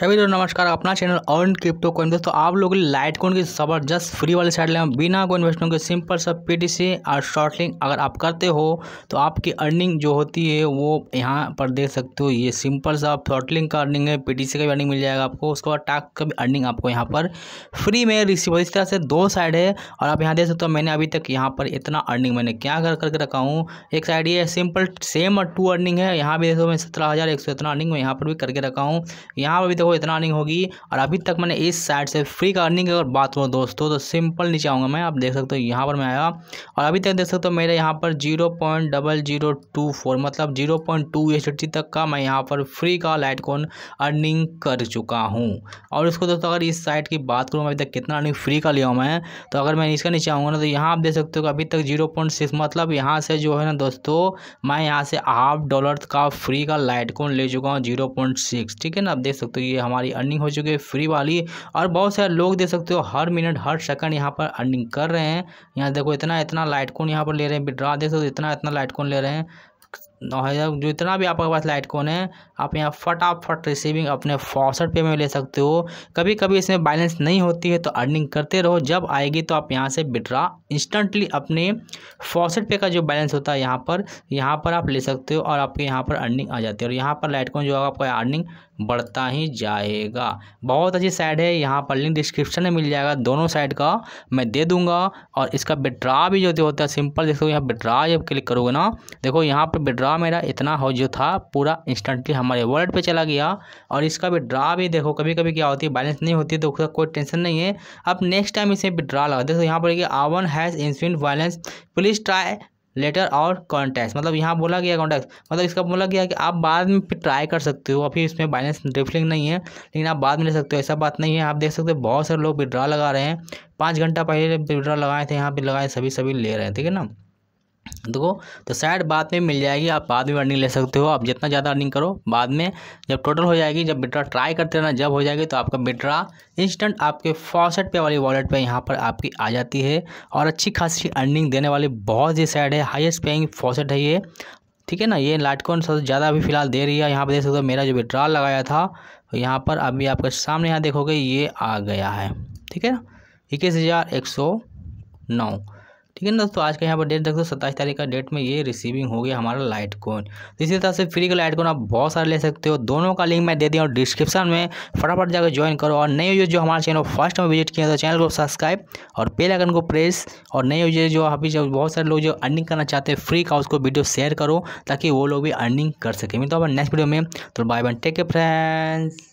सभी दोस्तों नमस्कार अपना चैनल अर्न क्रिप्टो कोइन दोस्तों आप लोग लाइट कॉइन की जबरदस्त फ्री वाले साइड लें बिना कोई इन्वेस्टमेंट के सिंपल सा पीटीसी और शॉर्टलिंग अगर आप करते हो तो आपकी अर्निंग जो होती है वो यहाँ पर देख सकते हो ये सिंपल सा शॉर्टलिंग का अर्निंग है पीटीसी का भी अर्निंग मिल जाएगा आपको उसके बाद टाक का भी अर्निंग आपको यहाँ पर फ्री में रिसीव इस तरह से दो साइड है और आप यहाँ देख सकते हो मैंने अभी तक यहाँ पर इतना अर्निंग मैंने क्या कर करके रखा हूँ एक साइड ये सिंपल सेम और टू अर्निंग है यहाँ भी देखो मैं सत्रह हज़ार एक सौ इतना अर्निंग मैं यहाँ पर भी करके रखा हूँ यहाँ पर देखो इतना अर्निंग होगी और अभी तक मैंने इस साइड से फ्री का अर्निंग अगर बात करूँ दोस्तों तो सिंपल नीचे आऊँगा मैं आप देख सकते हो यहाँ पर मैं आया और अभी तक देख सकते हो मेरे यहाँ पर zero point double zero two four मतलब जीरो पॉइंट टू एच तक का मैं यहाँ पर फ्री का लाइट कॉन अर्निंग कर चुका हूँ और इसको दोस्तों अगर इस साइड की बात करूँ अभी तक कितना अर्निंग फ्री का लिया हूँ मैं तो अगर मैं इसका नीचे आऊँगा ना तो यहाँ आप देख सकते हो अभी तक जीरो मतलब यहाँ से जो है ना दोस्तों मैं यहाँ से हाफ डॉलर का फ्री का लाइट कॉन ले चुका हूँ जीरो पॉइंट सिक्स ठीक है ना आप देख सकते हो ये हमारी अर्निंग हो चुकी है फ्री वाली और बहुत सारे लोग देख सकते हो हर मिनट हर सेकंड यहाँ पर अर्निंग कर रहे हैं यहाँ देखो इतना इतना लाइट कौन यहाँ पर ले रहे हैं विड्रा देख सकते हो इतना इतना लाइट कौन ले रहे हैं जो इतना जितना भी आपके पास लाइट कौन है आप यहाँ फटाफट रिसीविंग अपने फॉसट पे में ले सकते हो कभी कभी इसमें बैलेंस नहीं होती है तो अर्निंग करते रहो जब आएगी तो आप यहाँ से विड्रा इंस्टेंटली अपने फॉसट पे का जो बैलेंस होता है यहाँ पर यहाँ पर आप ले सकते हो और आपके यहाँ पर अर्निंग आ जाती है और यहाँ पर लाइट कौन जो आपका अर्निंग बढ़ता ही जाएगा बहुत अच्छी साइड है यहाँ पर लिंक डिस्क्रिप्शन में मिल जाएगा दोनों साइड का मैं दे दूंगा और इसका विड्रा भी जो होता है सिंपल देखो यहाँ विड्रा जब क्लिक करोगे ना देखो यहाँ पर विड्रा ड्रा मेरा इतना हो जो था पूरा इंस्टेंटली हमारे वॉलेट पे चला गया और इसका भी ड्रा भी देखो कभी कभी क्या होती है बैलेंस नहीं होती तो उसका कोई टेंशन नहीं है अब नेक्स्ट टाइम इसे भी ड्रा लगा देखो यहाँ पर owner has instant balance please try later और कॉन्टैक्ट मतलब यहाँ बोला गया कॉन्टैक्ट मतलब इसका बोला गया कि आप बाद में फिर ट्राई कर सकते हो अभी इसमें बैलेंस रिफिलिंग नहीं है लेकिन आप बाद में ले सकते हो ऐसा बात नहीं है आप देख सकते हो बहुत सारे लोग विड्रा लगा रहे हैं पाँच घंटा पहले विड्रा लगाए थे यहाँ पर लगाए सभी सभी ले रहे हैं ठीक है ना देखो तो शायद बाद में मिल जाएगी आप बाद में अर्निंग ले सकते हो आप जितना ज़्यादा अर्निंग करो बाद में जब टोटल हो जाएगी जब विड्रा ट्राई करते रहना जब हो जाएगी तो आपका विड्रा इंस्टेंट आपके फॉसेट पे वाली वॉलेट पे यहाँ पर आपकी आ जाती है और अच्छी खासी अर्निंग देने वाली बहुत ही सैड है हाइस्ट पेइंग फॉसेट है ये ठीक है ना ये लाटकोन सबसे ज़्यादा अभी फिलहाल दे रही है यहाँ पर देख सकते हो मेरा जो विड्रा लगाया था तो यहाँ पर अभी आपके सामने यहाँ देखोगे ये आ गया है ठीक है ना इक्कीस हज़ार एक सौ नौ ठीक है ना दोस्तों आज का यहाँ पर डेट देखो सत्ताईस तारीख का डेट में ये रिसीविंग हो गया हमारा लाइट कोन इसी तरह से फ्री का लाइट कोन आप बहुत सारे ले सकते हो दोनों का लिंक मैं दे दिया हूँ डिस्क्रिप्शन में फटाफट जाकर ज्वाइन करो और नए यूज जो हमारे चैनल फर्स्ट में विजिट किया तो चैनल को सब्सक्राइब और बेल आइकन को प्रेस और नए यूज जो अभी जब बहुत सारे लोग जो अर्निंग करना चाहते हैं फ्री का उसको वीडियो शेयर करो ताकि वो लोग भी अर्निंग कर सके मिलता हूँ नेक्स्ट वीडियो में तो bye bye take care friends